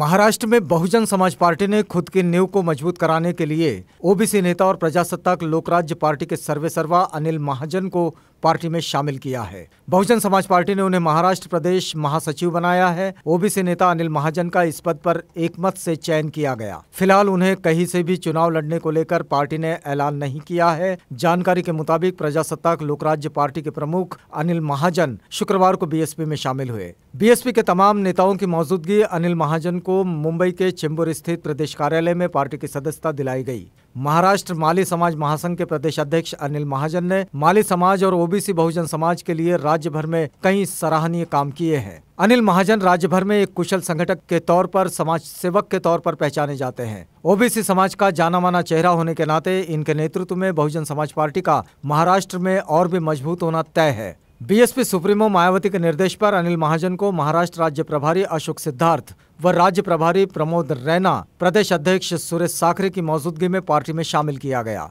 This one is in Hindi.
महाराष्ट्र में बहुजन समाज पार्टी ने खुद की नींव को मजबूत कराने के लिए ओबीसी नेता और प्रजासत्ताक लोकराज्य पार्टी के सर्वेसर्वा अनिल महाजन को पार्टी में शामिल किया है बहुजन समाज पार्टी ने उन्हें महाराष्ट्र प्रदेश महासचिव बनाया है ओबीसी नेता अनिल महाजन का इस पद पर एकमत से चयन किया गया फिलहाल उन्हें कहीं से भी चुनाव लड़ने को लेकर पार्टी ने ऐलान नहीं किया है जानकारी के मुताबिक प्रजासत्ताक लोकराज्य पार्टी के प्रमुख अनिल महाजन शुक्रवार को बीएसपी में शामिल हुए बीएसपी के तमाम नेताओं की मौजूदगी अनिल महाजन को मुंबई के चेंबूर स्थित प्रदेश कार्यालय में पार्टी की सदस्यता दिलाई गई महाराष्ट्र माली समाज महासंघ के प्रदेश अध्यक्ष अनिल महाजन ने माली समाज और ओबीसी बहुजन समाज के लिए राज्य भर में कई सराहनीय काम किए हैं अनिल महाजन राज्य भर में एक कुशल संगठक के तौर पर समाज सेवक के तौर पर पहचाने जाते हैं ओबीसी समाज का जाना माना चेहरा होने के नाते इनके नेतृत्व में बहुजन समाज पार्टी का महाराष्ट्र में और भी मजबूत होना तय है बीएसपी सुप्रीमो मायावती के निर्देश पर अनिल महाजन को महाराष्ट्र राज्य प्रभारी अशोक सिद्धार्थ व राज्य प्रभारी प्रमोद रैना प्रदेश अध्यक्ष सुरेश साखरे की मौजूदगी में पार्टी में शामिल किया गया